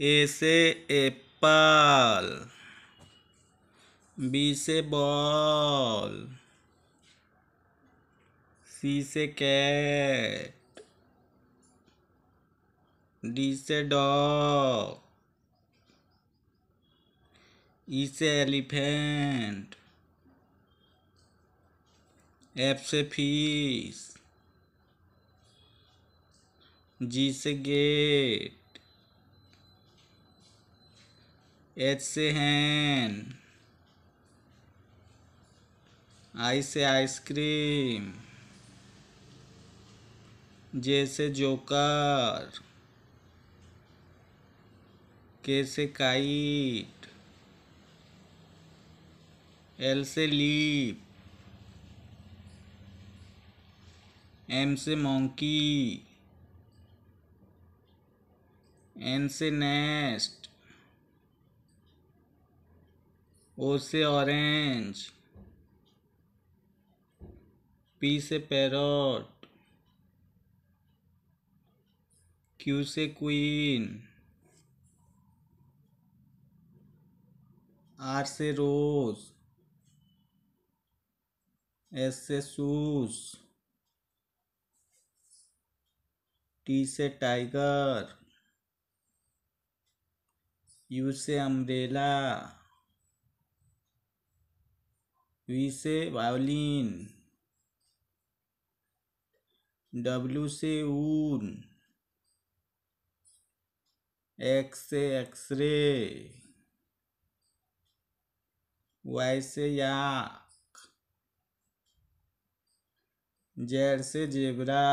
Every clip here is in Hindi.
ए से एप्पल बी से बॉल सी से कैट डी से डॉग ई से एलिफेंट एफ से फीस जी से गेट एच से हैन आई से आइसक्रीम जे से जोकर के से काइट एल से लीप एम से मोंकी एन से नेस्ट ओ से ऑरेंज पी से पैरट क्यू से क्वीन आर से रोज एस से सूस टी से टाइगर यू से अम्ब्रेला वी से वायोलिन डब्ल्यू से ऊन एक्स से एक्सरे वाई से याक जेड से zebra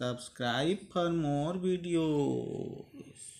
subscribe for more video